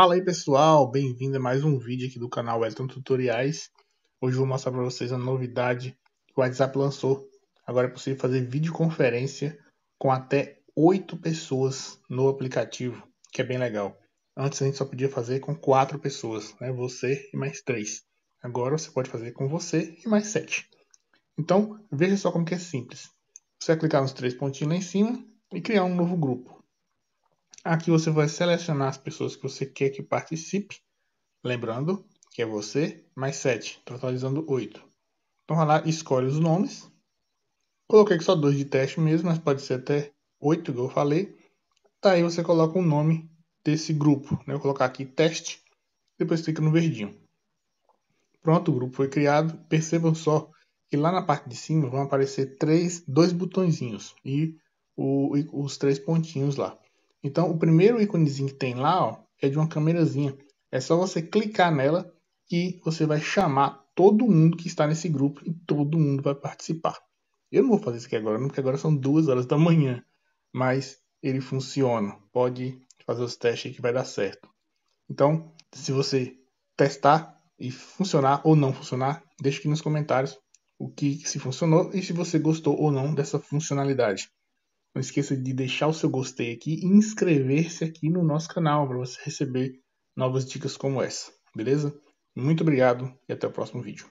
Fala aí pessoal, bem-vindo a mais um vídeo aqui do canal Elton Tutoriais. Hoje eu vou mostrar para vocês a novidade que o WhatsApp lançou. Agora é possível fazer videoconferência com até 8 pessoas no aplicativo, que é bem legal. Antes a gente só podia fazer com 4 pessoas, né? você e mais 3. Agora você pode fazer com você e mais 7. Então, veja só como que é simples. Você vai clicar nos três pontinhos lá em cima e criar um novo grupo. Aqui você vai selecionar as pessoas que você quer que participe. Lembrando que é você, mais 7, totalizando 8. Então vai lá, escolhe os nomes. Coloquei só dois de teste mesmo, mas pode ser até 8, igual eu falei. Daí você coloca o nome desse grupo. Né? Eu vou colocar aqui teste, depois clica no verdinho. Pronto, o grupo foi criado. Percebam só que lá na parte de cima vão aparecer três, dois botõezinhos e, o, e os três pontinhos lá. Então, o primeiro íconezinho que tem lá ó, é de uma câmerazinha. É só você clicar nela e você vai chamar todo mundo que está nesse grupo e todo mundo vai participar. Eu não vou fazer isso aqui agora, porque agora são duas horas da manhã, mas ele funciona. Pode fazer os testes que vai dar certo. Então, se você testar e funcionar ou não funcionar, deixe aqui nos comentários o que se funcionou e se você gostou ou não dessa funcionalidade. Não esqueça de deixar o seu gostei aqui e inscrever-se aqui no nosso canal para você receber novas dicas como essa, beleza? Muito obrigado e até o próximo vídeo.